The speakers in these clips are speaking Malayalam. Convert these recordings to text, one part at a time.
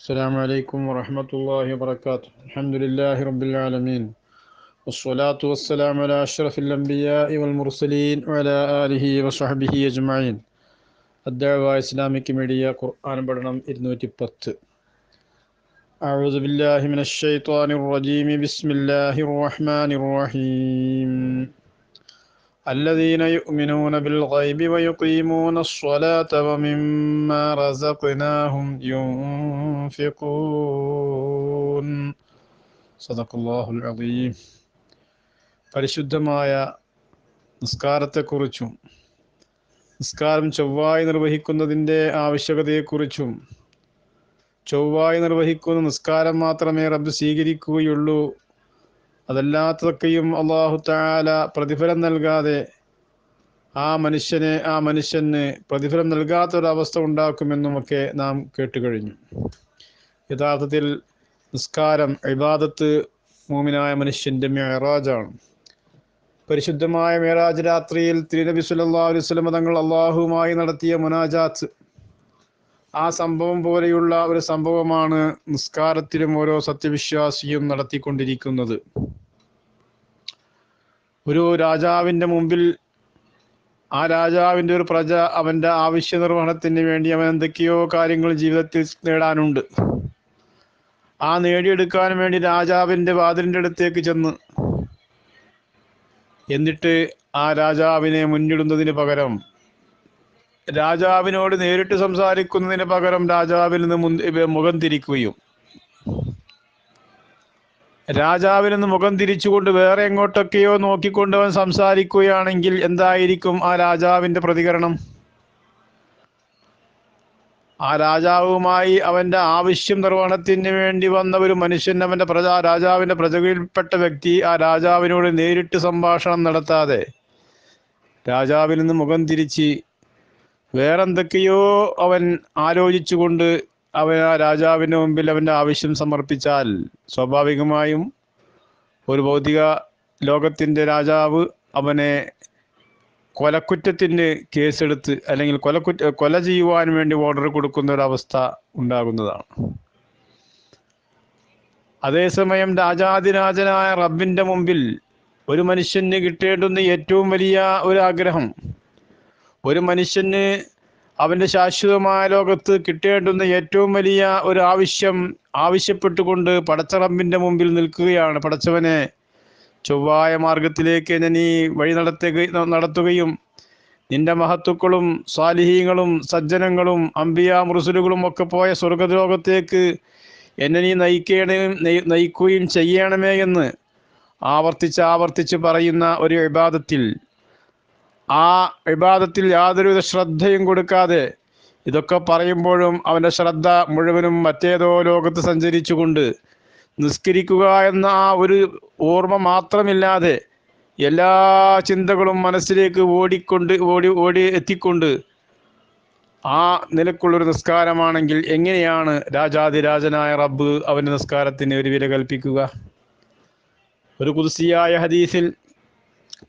السلام عليكم ورحمة الله وبركاته الحمد لله رب العالمين والصلاة والسلام على أشرف الأنبياء والمرسلين وعلى آله وصحبه أجمعين الدعوة إسلاميك ميديا قرآن برنام إذن تبت أعوذ بالله من الشيطان الرجيم بسم الله الرحمن الرحيم الذين يؤمنون بالغيب ويقيمون الصلاة ومما رزقناهم ينفقون صدق الله العظيم പരിശുദ്ധമായ നിസ്കാരത്തെക്കുറിച്ചും നിസ്കാരം ചൊവ്വായി നിർവഹിക്കുന്നതിൻ്റെ ആവശ്യകതയെക്കുറിച്ചും ചൊവ്വായി നിർവഹിക്കുന്ന നിസ്കാരം മാത്രമേ റബ്ബ് സ്വീകരിക്കുകയുള്ളൂ അതല്ലാത്തതൊക്കെയും അള്ളാഹു താല പ്രതിഫലം നൽകാതെ ആ മനുഷ്യനെ ആ മനുഷ്യന് പ്രതിഫലം നൽകാത്തൊരവസ്ഥ ഉണ്ടാക്കുമെന്നുമൊക്കെ നാം കേട്ടുകഴിഞ്ഞു യഥാർത്ഥത്തിൽ നിസ്കാരം ഇബാദത്ത് മോമിനായ മനുഷ്യൻ്റെ മേറാജാണ് പരിശുദ്ധമായ മേറാജ് രാത്രിയിൽ തിരുനബി സുല്ലാ അലൈവലമ തങ്ങൾ അള്ളാഹുമായി നടത്തിയ മുനാജാത്ത് ആ സംഭവം പോലെയുള്ള ഒരു സംഭവമാണ് നിസ്കാരത്തിലും ഓരോ സത്യവിശ്വാസിയും നടത്തിക്കൊണ്ടിരിക്കുന്നത് ഒരു രാജാവിൻ്റെ മുമ്പിൽ ആ രാജാവിൻ്റെ ഒരു പ്രജ അവൻ്റെ ആവശ്യ നിർവഹണത്തിന് വേണ്ടി അവൻ എന്തൊക്കെയോ കാര്യങ്ങൾ ജീവിതത്തിൽ നേടാനുണ്ട് ആ നേടിയെടുക്കാൻ വേണ്ടി രാജാവിൻ്റെ വാതിലിൻ്റെ അടുത്തേക്ക് ചെന്ന് എന്നിട്ട് ആ രാജാവിനെ മുന്നിടുന്നതിന് പകരം രാജാവിനോട് നേരിട്ട് സംസാരിക്കുന്നതിന് പകരം രാജാവിൽ നിന്ന് മുഖം തിരിക്കുകയും രാജാവിൽ നിന്ന് മുഖം തിരിച്ചുകൊണ്ട് വേറെ എങ്ങോട്ടൊക്കെയോ നോക്കിക്കൊണ്ട് അവൻ സംസാരിക്കുകയാണെങ്കിൽ എന്തായിരിക്കും ആ രാജാവിന്റെ പ്രതികരണം ആ രാജാവുമായി അവന്റെ ആവശ്യം നിർവഹണത്തിന് വേണ്ടി വന്ന ഒരു മനുഷ്യൻ അവന്റെ പ്രജ രാജാവിന്റെ പ്രജകളിൽപ്പെട്ട വ്യക്തി ആ രാജാവിനോട് നേരിട്ട് സംഭാഷണം നടത്താതെ രാജാവിൽ നിന്ന് മുഖം തിരിച്ച് വേറെന്തൊക്കെയോ അവൻ ആലോചിച്ചുകൊണ്ട് അവൻ ആ രാജാവിന് മുമ്പിൽ അവൻ്റെ ആവശ്യം സമർപ്പിച്ചാൽ സ്വാഭാവികമായും ഒരു ഭൗതിക ലോകത്തിൻ്റെ രാജാവ് അവനെ കൊലക്കുറ്റത്തിന് കേസെടുത്ത് അല്ലെങ്കിൽ കൊലക്കുറ്റ കൊല ചെയ്യുവാൻ വേണ്ടി ഓർഡർ കൊടുക്കുന്ന ഒരവസ്ഥ ഉണ്ടാകുന്നതാണ് അതേസമയം രാജാതിരാജനായ റബ്ബിൻ്റെ മുമ്പിൽ ഒരു മനുഷ്യന് കിട്ടേണ്ടുന്ന ഏറ്റവും വലിയ ഒരു ആഗ്രഹം ഒരു മനുഷ്യന് അവൻ്റെ ശാശ്വതമായ ലോകത്ത് കിട്ടേണ്ടുന്ന ഏറ്റവും വലിയ ഒരു ആവശ്യം ആവശ്യപ്പെട്ടുകൊണ്ട് പടച്ചറമ്പിൻ്റെ മുമ്പിൽ നിൽക്കുകയാണ് പടച്ചവനെ ചൊവ്വായ മാർഗത്തിലേക്ക് ഞാൻ ഈ വഴി നടത്തുക നടത്തുകയും നിന്റെ മഹത്തുക്കളും സാലിഹീങ്ങളും സജ്ജനങ്ങളും അമ്പിയ മുറുസുലുകളും ഒക്കെ പോയ സ്വർഗലോകത്തേക്ക് എന്നെ നീ നയിക്കണേ നയിക്കുകയും ചെയ്യണമേ എന്ന് ആവർത്തിച്ച് ആവർത്തിച്ച് പറയുന്ന ഒരു വിവാദത്തിൽ ആ വിവാദത്തിൽ യാതൊരുവിധ ശ്രദ്ധയും കൊടുക്കാതെ ഇതൊക്കെ പറയുമ്പോഴും അവൻ്റെ ശ്രദ്ധ മുഴുവനും മറ്റേതോ ലോകത്ത് സഞ്ചരിച്ചുകൊണ്ട് നിസ്കരിക്കുക എന്ന ആ ഒരു ഓർമ്മ മാത്രമില്ലാതെ എല്ലാ ചിന്തകളും മനസ്സിലേക്ക് ഓടിക്കൊണ്ട് ഓടി ഓടി എത്തിക്കൊണ്ട് ആ നിലക്കുള്ളൊരു നിസ്കാരമാണെങ്കിൽ എങ്ങനെയാണ് രാജാതിരാജനായ റബ്ബ് അവൻ്റെ നിസ്കാരത്തിന് ഒരു വില കൽപ്പിക്കുക ഒരു കുതിസിയായ ഹദീസിൽ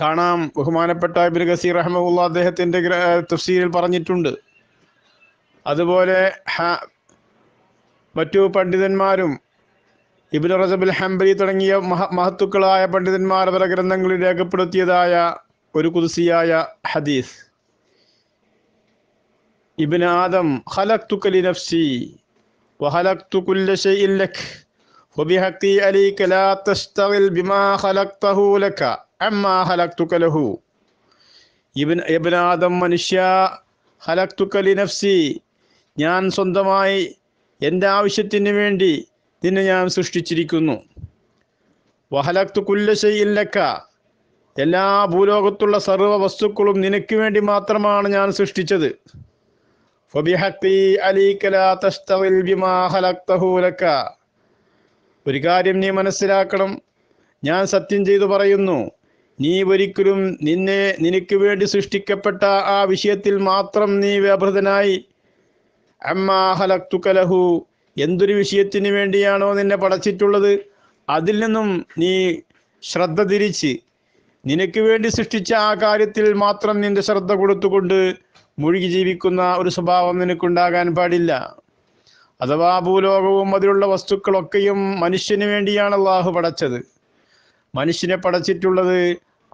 കാണാം ബഹുമാനപ്പെട്ട ഇബിൻ ഗസീർ റഹ്മുള്ള അദ്ദേഹത്തിന്റെ തഫ്സീരിൽ പറഞ്ഞിട്ടുണ്ട് അതുപോലെ മറ്റു പണ്ഡിതന്മാരും ഇബിൻ റസബിൽ ഹംബലി തുടങ്ങിയ മഹ മഹത്തുക്കളായ പണ്ഡിതന്മാർ അവരുടെ ഗ്രന്ഥങ്ങളിൽ രേഖപ്പെടുത്തിയതായ ഒരു കുതിസിയായ ഹദീസ് ഇബിൻ ആദം ഹലക്തുക്കലി നഫ്സി وخلقت كل شيء لك وبحقي عليك لا تشتغل بما خلقته لك മനുഷ്യ ഹലക്തുക്കലി നഫ്സി ഞാൻ സ്വന്തമായി എൻ്റെ ആവശ്യത്തിന് വേണ്ടി നിന്നെ ഞാൻ സൃഷ്ടിച്ചിരിക്കുന്നു വഹലക്തു എല്ലാ ഭൂലോകത്തുള്ള സർവ്വ വസ്തുക്കളും നിനക്ക് വേണ്ടി മാത്രമാണ് ഞാൻ സൃഷ്ടിച്ചത് ഒരു കാര്യം നീ മനസ്സിലാക്കണം ഞാൻ സത്യം ചെയ്തു പറയുന്നു നീ ഒരിക്കലും നിന്നെ നിനക്ക് വേണ്ടി സൃഷ്ടിക്കപ്പെട്ട ആ വിഷയത്തിൽ മാത്രം നീ വ്യാപൃതനായി അമ്മാ എന്തൊരു വിഷയത്തിന് വേണ്ടിയാണോ നിന്നെ പടച്ചിട്ടുള്ളത് അതിൽ നിന്നും നീ ശ്രദ്ധ തിരിച്ച് നിനക്ക് വേണ്ടി സൃഷ്ടിച്ച ആ കാര്യത്തിൽ മാത്രം നിന്റെ ശ്രദ്ധ കൊടുത്തുകൊണ്ട് മുഴുകി ജീവിക്കുന്ന ഒരു സ്വഭാവം നിനക്കുണ്ടാകാൻ പാടില്ല അഥവാ ഭൂലോകവും അതിലുള്ള വസ്തുക്കളൊക്കെയും മനുഷ്യന് വേണ്ടിയാണ് അള്ളാഹു പടച്ചത് മനുഷ്യനെ പടച്ചിട്ടുള്ളത്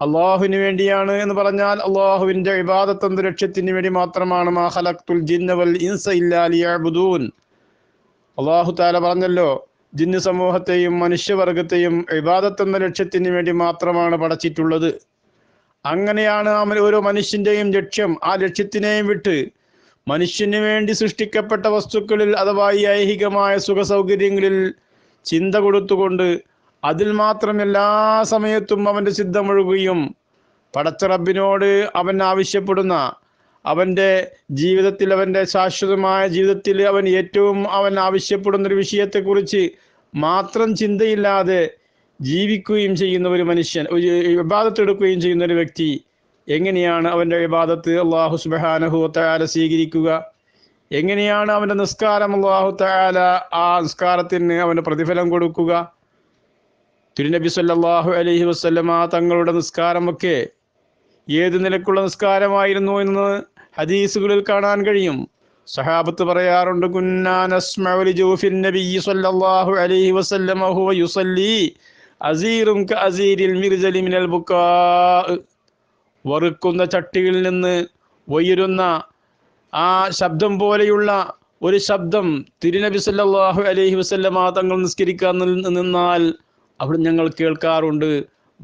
അള്ളാഹുവിന് വേണ്ടിയാണ് എന്ന് പറഞ്ഞാൽ അള്ളാഹുവിന്റെ വിവാദത്തന്ത ലക്ഷ്യത്തിന് വേണ്ടി മാത്രമാണ് ഇൻസ അള്ളാഹു താല പറഞ്ഞല്ലോ ജിന്ന് സമൂഹത്തെയും മനുഷ്യവർഗത്തെയും വിവാദത്തെന്ന ലക്ഷ്യത്തിന് വേണ്ടി മാത്രമാണ് പടച്ചിട്ടുള്ളത് അങ്ങനെയാണ് ഓരോ മനുഷ്യന്റെയും ലക്ഷ്യം ആ ലക്ഷ്യത്തിനെയും വിട്ട് മനുഷ്യന് വേണ്ടി സൃഷ്ടിക്കപ്പെട്ട വസ്തുക്കളിൽ അഥവാ ഈ ഐഹികമായ സുഖസൗകര്യങ്ങളിൽ ചിന്ത കൊടുത്തുകൊണ്ട് അതിൽ മാത്രം എല്ലാ സമയത്തും അവൻ്റെ സിദ്ധമൊഴുകുകയും പടച്ചറബിനോട് അവൻ ആവശ്യപ്പെടുന്ന അവൻ്റെ ജീവിതത്തിൽ അവൻ്റെ ശാശ്വതമായ ജീവിതത്തിൽ അവൻ ഏറ്റവും അവൻ ആവശ്യപ്പെടുന്ന ഒരു വിഷയത്തെക്കുറിച്ച് മാത്രം ചിന്തയില്ലാതെ ജീവിക്കുകയും ചെയ്യുന്ന ഒരു മനുഷ്യൻ ഒരു വിവാദത്തെടുക്കുകയും ചെയ്യുന്ന ഒരു വ്യക്തി എങ്ങനെയാണ് അവൻ്റെ വിവാദത്ത് അള്ളാഹു സുബഹാനഹു തയാല സ്വീകരിക്കുക എങ്ങനെയാണ് അവൻ്റെ നിസ്കാരം അള്ളാഹു തയാല ആ നിസ്കാരത്തിന് അവൻ്റെ പ്രതിഫലം കൊടുക്കുക തിരുനബി സല്ലാഹു അലഹി വസ്ലമ തങ്ങളുടെ നിസ്കാരമൊക്കെ ഏത് നിലക്കുള്ള നിസ്കാരമായിരുന്നു എന്ന് ഹദീസുകളിൽ കാണാൻ കഴിയും സഹാബത്ത് പറയാറുണ്ട് വറുക്കുന്ന ചട്ടിയിൽ നിന്ന് ഒയരുന്ന ആ ശബ്ദം പോലെയുള്ള ഒരു ശബ്ദം തിരുനബി സല്ലാഹു അലഹി വസ്ല്ലം തങ്ങൾ നിസ്കരിക്കാൻ നിന്നാൽ അവിടെ ഞങ്ങൾ കേൾക്കാറുണ്ട്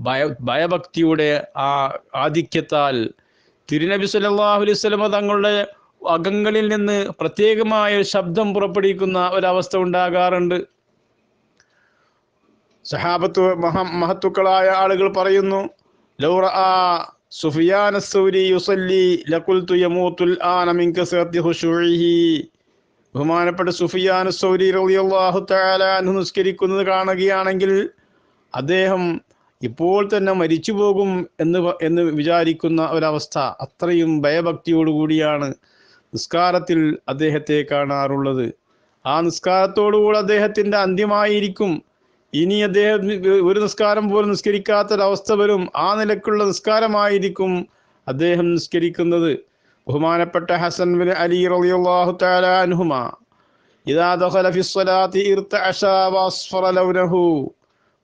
ഭയ ഭയഭക്തിയുടെ ആ ആധിക്യത്താൽ തിരുനബി സല്ലല്ലാഹു അലൈഹി തങ്ങളുടെ അകങ്ങളിൽ നിന്ന് പ്രത്യേകമായ ശബ്ദം പുറപ്പെടുവിക്കുന്ന ഒരവസ്ഥ ഉണ്ടാകാറുണ്ട് സഹാബത്ത് മഹ മഹത്തുക്കളായ ആളുകൾ പറയുന്നു ലൗറ ആ സൗരി ആന ഹുശൂഇഹി ബഹുമാനപ്പെട്ട സുഫിയാൻ സൗരി റളിയല്ലാഹു തആല നിസ്കരിക്കുന്നത് കാണുകയാണെങ്കിൽ അദ്ദേഹം ഇപ്പോൾ തന്നെ മരിച്ചു പോകും എന്ന് എന്ന് വിചാരിക്കുന്ന ഒരവസ്ഥ അത്രയും ഭയഭക്തിയോടുകൂടിയാണ് നിസ്കാരത്തിൽ അദ്ദേഹത്തെ കാണാറുള്ളത് ആ നിസ്കാരത്തോടുകൂടി അദ്ദേഹത്തിൻ്റെ അന്ത്യമായിരിക്കും ഇനി അദ്ദേഹം ഒരു നിസ്കാരം പോലും നിസ്കരിക്കാത്തൊരവസ്ഥ വരും ആ നിലക്കുള്ള നിസ്കാരമായിരിക്കും അദ്ദേഹം നിസ്കരിക്കുന്നത് ബഹുമാനപ്പെട്ട ഹസൻ അലി റളിയല്ലാഹു തആല അൻഹുമ ഇദാ ദഖല ഫി സ്വലാത്തി ഇർതഅശ ലൗനഹു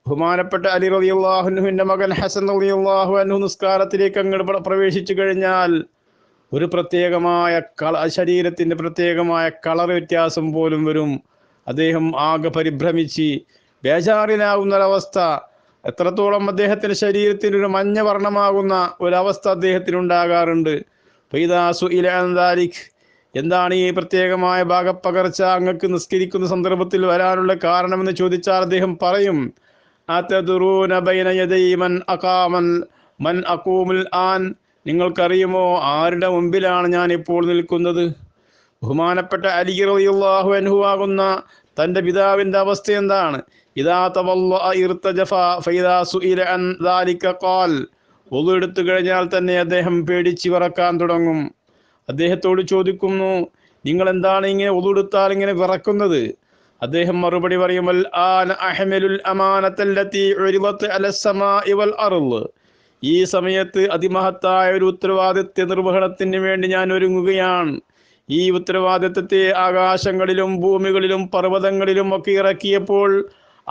ബഹുമാനപ്പെട്ട അലി റലിയുള്ളാഹുനുവിൻ്റെ മകൻ ഹസൻ റലിയുള്ളാഹു അനു നിസ്കാരത്തിലേക്ക് അങ്ങോട്ട് പ്രവേശിച്ചു കഴിഞ്ഞാൽ ഒരു പ്രത്യേകമായ കള ശരീരത്തിന്റെ പ്രത്യേകമായ കളർ വ്യത്യാസം പോലും വരും അദ്ദേഹം ആകെ പരിഭ്രമിച്ച് ഒരവസ്ഥ എത്രത്തോളം അദ്ദേഹത്തിന്റെ ശരീരത്തിന് ഒരു മഞ്ഞ വർണ്ണമാകുന്ന ഒരവസ്ഥ അദ്ദേഹത്തിന് ഉണ്ടാകാറുണ്ട് ഫൈദാസു എന്താണ് ഈ പ്രത്യേകമായ ഭാഗപ്പകർച്ച അങ്ങക്ക് നിസ്കരിക്കുന്ന സന്ദർഭത്തിൽ വരാനുള്ള കാരണമെന്ന് ചോദിച്ചാൽ അദ്ദേഹം പറയും അതദുറൂന ബൈന യദൈമൻ അഖാമൽ മൻ അഖൂമുൽ ആൻ നിങ്ങൾക്കറിയുമോ ആരുടെ മുമ്പിലാണ് ഞാൻ ഇപ്പോൾ നിൽക്കുന്നത് ബഹുമാനപ്പെട്ട അലി റളിയല്ലാഹു അൻഹു ആകുന്ന തൻ്റെ പിതാവിൻ്റെ അവസ്ഥ എന്താണ് ഇദാ തവല്ല ഫൈദാ സുഇല അൻ ദാലിക ഖാൽ വുളു എടുത്തു കഴിഞ്ഞാൽ തന്നെ അദ്ദേഹം പേടിച്ച് വിറക്കാൻ തുടങ്ങും അദ്ദേഹത്തോട് ചോദിക്കുന്നു നിങ്ങൾ എന്താണ് ഇങ്ങനെ എടുത്താൽ ഇങ്ങനെ വിറക്കുന്നത് അദ്ദേഹം മറുപടി പറയും ഈ സമയത്ത് അതിമഹത്തായ ഒരു ഉത്തരവാദിത്വ നിർവഹണത്തിന് വേണ്ടി ഞാൻ ഒരുങ്ങുകയാണ് ഈ ഉത്തരവാദിത്വത്തെ ആകാശങ്ങളിലും ഭൂമികളിലും പർവ്വതങ്ങളിലും ഒക്കെ ഇറക്കിയപ്പോൾ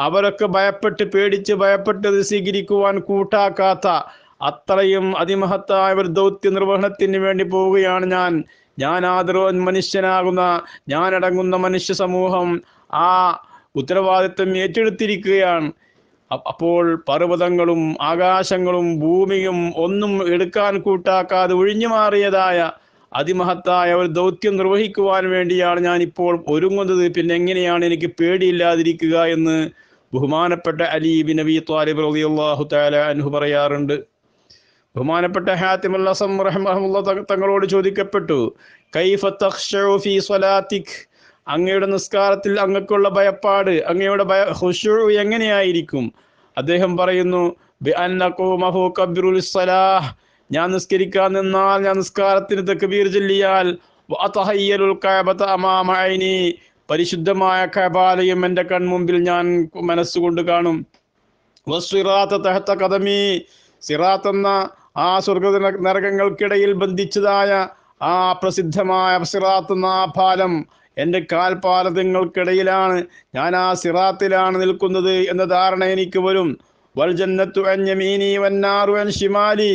അവരൊക്കെ ഭയപ്പെട്ട് പേടിച്ച് ഭയപ്പെട്ടത് സ്വീകരിക്കുവാൻ കൂട്ടാക്കാത്ത അത്രയും അതിമഹത്തായ ഒരു ദൗത്യ നിർവഹണത്തിന് വേണ്ടി പോവുകയാണ് ഞാൻ ഞാൻ ആദരവൻ മനുഷ്യനാകുന്ന ഞാനടങ്ങുന്ന മനുഷ്യ സമൂഹം ആ ഉത്തരവാദിത്വം ഏറ്റെടുത്തിരിക്കുകയാണ് അപ്പോൾ പർവ്വതങ്ങളും ആകാശങ്ങളും ഭൂമിയും ഒന്നും എടുക്കാൻ കൂട്ടാക്കാതെ ഒഴിഞ്ഞു മാറിയതായ അതിമഹത്തായ ഒരു ദൗത്യം നിർവഹിക്കുവാൻ വേണ്ടിയാണ് ഞാൻ ഇപ്പോൾ ഒരുങ്ങുന്നത് പിന്നെ എങ്ങനെയാണ് എനിക്ക് പേടിയില്ലാതിരിക്കുക എന്ന് ബഹുമാനപ്പെട്ട അലി ബി നബി ത്വാലിബ് റളിയല്ലാഹു തആല അൻഹു പറയാറുണ്ട് ബഹുമാനപ്പെട്ട ഹാത്തിം അല്ലാസം റഹ്മഹുള്ള തങ്ങളോട് ചോദിക്കപ്പെട്ടു കൈഫ തഖ്ശഉ ഫീ സ്വലാത്തിക് അങ്ങയുടെ നിസ്കാരത്തിൽ അങ്ങക്കുള്ള ഭയപ്പാട് അങ്ങയുടെ ഭയ ഹുഷു എങ്ങനെയായിരിക്കും അദ്ദേഹം പറയുന്നു ഞാൻ നിസ്കരിക്കാൻ നിന്നാൽ ഞാൻ നിസ്കാരത്തിന് തക്ബീർ ചൊല്ലിയാൽ പരിശുദ്ധമായ കബാലയും എൻ്റെ കൺമുമ്പിൽ ഞാൻ മനസ്സുകൊണ്ട് കാണും കഥമി സിറാത്ത് എന്ന ആ സ്വർഗ നരകങ്ങൾക്കിടയിൽ ബന്ധിച്ചതായ ആ പ്രസിദ്ധമായ സിറാത്ത് എന്ന ആ ഫാലം എൻ്റെ കാൽപാദങ്ങൾക്കിടയിലാണ് ഞാൻ ആ സിറാത്തിലാണ് നിൽക്കുന്നത് എന്ന ധാരണ എനിക്ക് വരും വൽജന്നത്തു അഞ്ഞമീനി വന്നാറു അൻ ഷിമാലി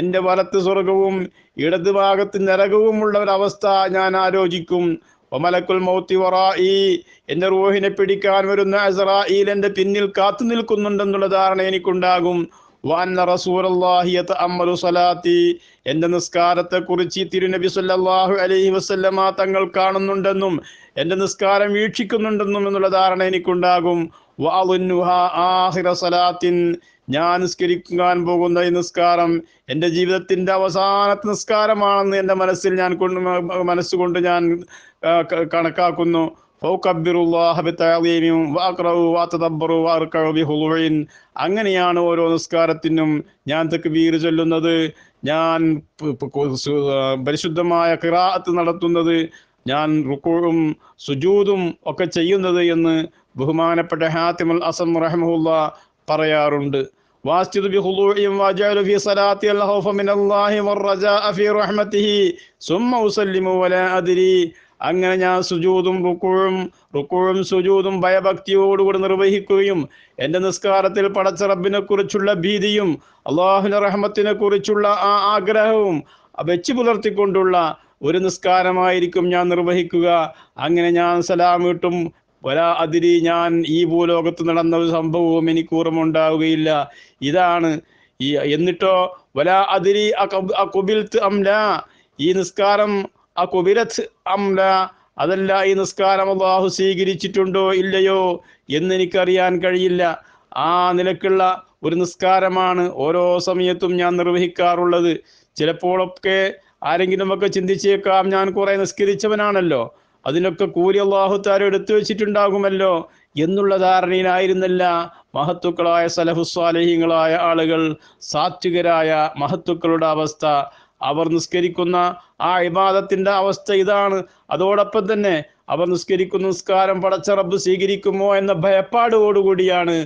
എൻ്റെ വലത്ത് സ്വർഗവും ഇടത് ഭാഗത്ത് നരകവും ഉള്ള ഒരവസ്ഥ ഞാൻ ആലോചിക്കും ഒമലക്കുൽ മൗത്തി വറായി എൻ്റെ റോഹിനെ പിടിക്കാൻ വരുന്ന ഈൽ എൻ്റെ പിന്നിൽ കാത്തു നിൽക്കുന്നുണ്ടെന്നുള്ള ധാരണ എനിക്കുണ്ടാകും വാന്ന റസൂർ അള്ളാഹിയത്ത് അമ്മലു സലാത്തി എൻ്റെ നിസ്കാരത്തെക്കുറിച്ച് തിരുനബി സല്ലാഹു അലൈഹി വസ്ല്ലമ തങ്ങൾ കാണുന്നുണ്ടെന്നും എൻ്റെ നിസ്കാരം വീക്ഷിക്കുന്നുണ്ടെന്നും എന്നുള്ള ധാരണ എനിക്കുണ്ടാകും ആഹിറ സലാത്തിൻ ഞാൻ നിസ്കരിക്കാൻ പോകുന്ന ഈ നിസ്കാരം എൻ്റെ ജീവിതത്തിൻ്റെ അവസാനത്തെ നിസ്കാരമാണെന്ന് എൻ്റെ മനസ്സിൽ ഞാൻ കൊണ്ട് മനസ്സുകൊണ്ട് ഞാൻ കണക്കാക്കുന്നു അങ്ങനെയാണ് ഓരോ നിസ്കാരത്തിനും ഞാൻ തെക്കുബീർ ചൊല്ലുന്നത് ഞാൻ പരിശുദ്ധമായ കിറാഅത്ത് നടത്തുന്നത് ഞാൻ റുക്കുഴും സുജൂതും ഒക്കെ ചെയ്യുന്നത് എന്ന് ബഹുമാനപ്പെട്ട ഹാത്തിമൽ അസം റഹമുല്ല പറയാറുണ്ട് واستد അങ്ങനെ ഞാൻ സുജൂതും റുക്കുഴും റുക്കുഴും സുജൂതും ഭയഭക്തിയോടുകൂടി നിർവഹിക്കുകയും എൻ്റെ നിസ്കാരത്തിൽ പടച്ച റബ്ബിനെ കുറിച്ചുള്ള ഭീതിയും അള്ളാഹുവിൻ്റെ റഹ്മത്തിനെ കുറിച്ചുള്ള ആ ആഗ്രഹവും വെച്ച് പുലർത്തിക്കൊണ്ടുള്ള ഒരു നിസ്കാരമായിരിക്കും ഞാൻ നിർവഹിക്കുക അങ്ങനെ ഞാൻ സലാമിട്ടും ഒരാ അതിരി ഞാൻ ഈ ഭൂലോകത്ത് നടന്ന ഒരു സംഭവവും എനിക്ക് ഓർമ്മ ഉണ്ടാവുകയില്ല ഇതാണ് ഈ എന്നിട്ടോ വലാ അതിരി അ അംല ഈ നിസ്കാരം ആ അംല അതല്ല ഈ നിസ്കാരം അള്ളാഹു സ്വീകരിച്ചിട്ടുണ്ടോ ഇല്ലയോ എന്ന് എനിക്കറിയാൻ കഴിയില്ല ആ നിലക്കുള്ള ഒരു നിസ്കാരമാണ് ഓരോ സമയത്തും ഞാൻ നിർവഹിക്കാറുള്ളത് ചിലപ്പോഴൊക്കെ ആരെങ്കിലും ഒക്കെ ചിന്തിച്ചേക്കാം ഞാൻ കുറെ നിസ്കരിച്ചവനാണല്ലോ അതിനൊക്കെ കൂലി അള്ളാഹുത്താരോ എടുത്തു വെച്ചിട്ടുണ്ടാകുമല്ലോ എന്നുള്ള ധാരണയിലായിരുന്നല്ല മഹത്തുക്കളായ സലഹുസ്വാലഹീങ്ങളായ ആളുകൾ സാത്വികരായ മഹത്തുക്കളുടെ അവസ്ഥ അവർ നിസ്കരിക്കുന്ന ആ ഇബാദത്തിൻ്റെ അവസ്ഥ ഇതാണ് അതോടൊപ്പം തന്നെ അവർ നിസ്കരിക്കുന്ന നിസ്കാരം പടച്ച റബ്ബ് സ്വീകരിക്കുമോ എന്ന ഭയപ്പാടോടുകൂടിയാണ്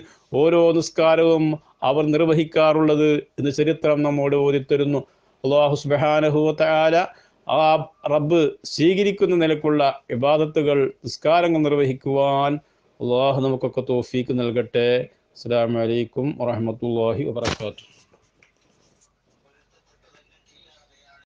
ഓരോ നിസ്കാരവും അവർ നിർവഹിക്കാറുള്ളത് എന്ന് ചരിത്രം നമ്മോട് ഓതിത്തരുന്നു അള്ളാഹു സുബാനഹുല ആ റബ്ബ് സ്വീകരിക്കുന്ന നിലക്കുള്ള ഇബാദത്തുകൾ നിസ്കാരങ്ങൾ നിർവഹിക്കുവാൻ അള്ളാഹു നമുക്കൊക്കെ തോഫീക്ക് നൽകട്ടെ അസ്സാം വലൈക്കും വാഹമത്തല്ലാഹി വാത്തു